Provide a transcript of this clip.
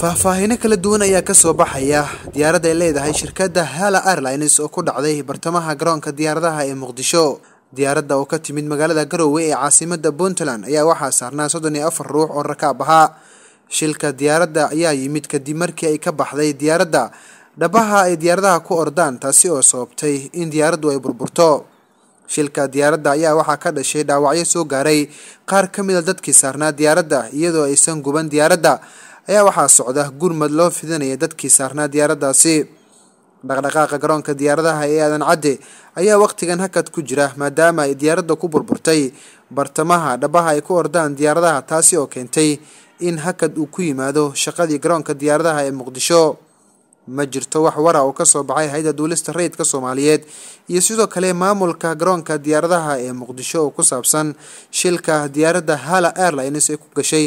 faahfaahino kala duwan ayaa kasoo baxaya diyaaradda ay leedahay shirkadda hala airlines oo ku dhacday bartamaha garoonka diyaaradaha ee muqdisho diyaaradda oo ka timid magaalada garowe ee caasimada puntland ayaa waxaa saarnaa soddon iyo afar ruux oo rakaab ahaa shilka diyaaradda ayaa yimid kadib markii ay ka baxday diyaaradda dhabaha ay diyaaradaha ku ordaan taasi oo sababtay in diyaaraddu ay burburto shilka diyaaradda ayaa waxaa ka dhashay dhaawacyo soo gaaray qaar ka mid a dadkii saarnaa diyaaradda iyadoo aysan guban diyaaradda ayaa waxaa socda gurmad loo fidinaya dadkii saarnaa diyaaraddaasi dhaqdhaqaaqa garoonka diyaaradaha ee aadan cadde ayaa wakhtigan hakad ku jira maadaama ay diyaaradda ku burburtay bartamaha dhabaha ay ku ordaan diyaaradaha taasi oo keentay in hakad uu ku yimaado shaqadii garoonka diyaaradaha ee muqdisho ma jirto wax wara oo kasoo baxay hay-adda duulista rayidka soomaaliyeed iyo sidoo kale maamulka garoonka diyaaradaha ee muqdisho oo ku saabsan shilka diyaaradda hala airlines ee ku gashay